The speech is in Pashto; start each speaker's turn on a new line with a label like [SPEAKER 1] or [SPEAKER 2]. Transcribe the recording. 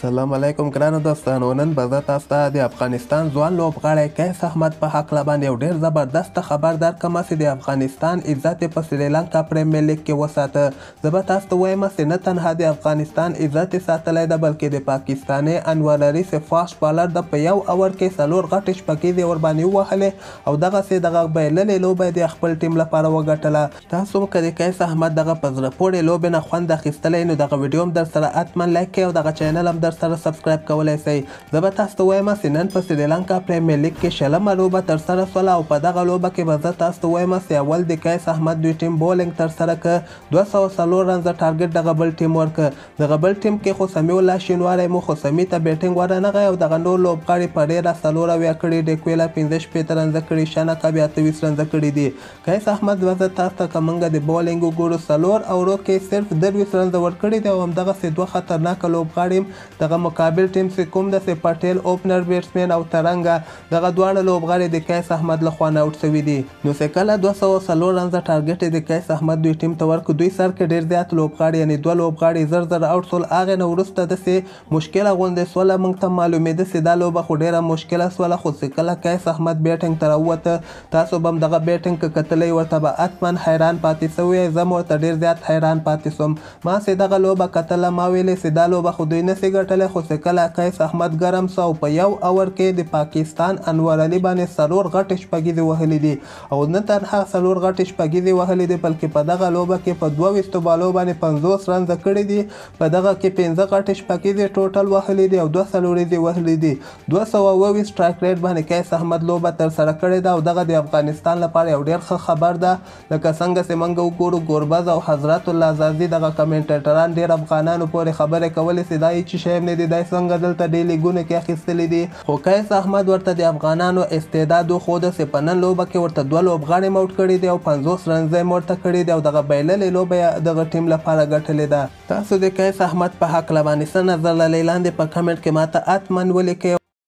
[SPEAKER 1] سلام علیکم ګرانو دوستانو نن به زه تاسو ته د افغانستان ځوان لوبغاړی کیس احمد په هکله باندې یو ډېر زبردست خبر درکړم چې د افغانستان عزت یې په سریلانکا پریمیر لیګ کې وساته زه به تاسو ته وایم چې نه تنها د افغانستان عزت یې ساتلی ده بلکې د پاکستاني انوالري سفاش بالر د په یو اور کې څلور غټې شپږیزې ورباندې ووهلې او دغسې دغه بایللې لوبه د خپل ټیم لپاره وګټله تاسو که د کیس احمد دغه په زړه پورې لوبې نه خوند اخیستلی نو دغه ویډیو هم درسره حتما لایک کړئ او دغه چینل هم هم در سره سبسکرایب کولای سئ زه به تاسو ته وایم چې نن په سریلانکا پریمیر لیګ کې شلمه لوبه ترسره شوله او په دغه لوبه کې به زه تاسو ته وایم چې اول د قیس احمد دوی ټیم بولینګ ترسره کړه دوه سوه څلور رنزه ټارګټ دغه بل ټیم ورکړه دغه بل ټیم کې خو سمیولله شینواری مو خو سمي ته بیټینګ ورنغی او دغه نور لوبغاړي په ډېره څلور اویا کړي ډیکویلا پنځه شپېته رنزه کړي شنکه بیا اتویس رنزه کړي دي قیس احمد وزه تاسو ته که موږ د بولینګ وګورو څلور اورو کې صرف درویس رنزه ورکړي دي او همدغسې دوه خطرناکه لوبغاړي دغه مقابل ټیم چې کوم د پټیل اوپنر بیټسمن او ترنګ دغه دوه لوبغاړي د کیس احمد لخوا نه اوټ شوی دي نو چې کله 204 رنز ټارګټ د کیس احمد دوی ټیم ته ورک دوی سر کې ډیر زیات لوبغاړي یعنی دوه لوبغاړي زر زر اوټ سول اغه نه ورسته د سه مشکله غونډې سوله موږ ته معلومه ده چې دا لوبه خو ډیره مشکله سوله خو چې کله کیس احمد بیټینګ تر وته تاسو بم دغه بیټینګ کتلې ورته به اتمن حیران پاتې سوې زم ورته ډیر زیات حیران پاتې سوم ما سه دغه لوبه کتله ما ویلې چې دا لوبه خو دوی نه سي ګټ ساتلی خو چې کله قیس احمد ګرم سه او په یو اور کې د پاکستان انور علي باندې څلور غټې شپږیزې وهلې دي او نه تنها څلور غټې شپږیزې وهلې دي بلکې په دغه لوبه کې په دوه ویشتو بالو باندې پنځوس رنزه کړي دي په دغه کې پنځه غټې شپږیزې ټوټل وهلې دي او دوه څلوریزې وهلې دي دوه سوه اووه سټرایک ریټ باندې قیس احمد لوبه ترسره کړې ده او دغه د افغانستان لپاره یو ډېر ښه خبر ده لکه څنګه چې موږ وګورو ګوربز او حضرت الله زازي دغه کمنټیټران ډېر افغانانو پورې خبرې کولې چې دا چې صاحب نه دی دای څنګه دلته ډیلی ګونه کې اخیستلې دي خو قیس احمد ورته د افغانانو استعداد خود سه په نن لوبه کې ورته دوه لوبغاړي موټ کړي دي او 50 رنځي مرته کړي دي او دغه بیللې لوبه دغه ټیم لپاره ګټلې ده تاسو د قیس احمد په حق لبانې څه نظر لرئ لاندې په کمنټ کې ماته اتمن ولیکئ